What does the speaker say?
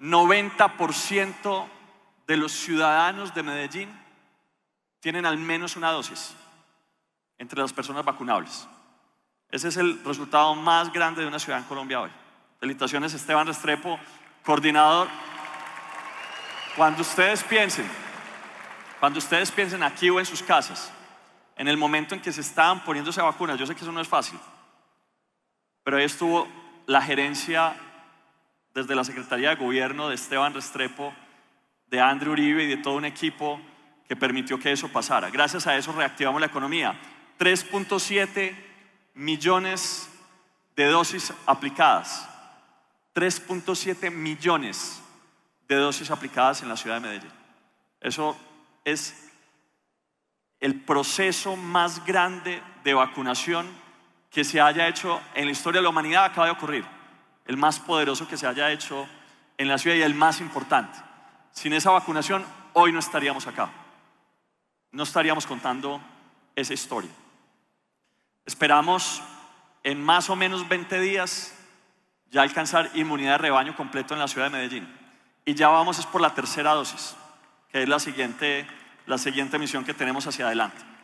90% de los ciudadanos de Medellín tienen al menos una dosis entre las personas vacunables. Ese es el resultado más grande de una ciudad en Colombia hoy. Felicitaciones Esteban Restrepo, coordinador. Cuando ustedes piensen, cuando ustedes piensen aquí o en sus casas, en el momento en que se estaban poniéndose vacunas, yo sé que eso no es fácil, pero ahí estuvo la gerencia desde la Secretaría de Gobierno de Esteban Restrepo, de Andrew Uribe y de todo un equipo que permitió que eso pasara. Gracias a eso reactivamos la economía. 3.7 millones de dosis aplicadas. 3.7 millones de dosis aplicadas en la ciudad de Medellín. Eso es el proceso más grande de vacunación que se haya hecho en la historia de la humanidad acaba de ocurrir el más poderoso que se haya hecho en la ciudad y el más importante. Sin esa vacunación, hoy no estaríamos acá. No estaríamos contando esa historia. Esperamos en más o menos 20 días ya alcanzar inmunidad de rebaño completo en la ciudad de Medellín. Y ya vamos es por la tercera dosis, que es la siguiente, la siguiente misión que tenemos hacia adelante.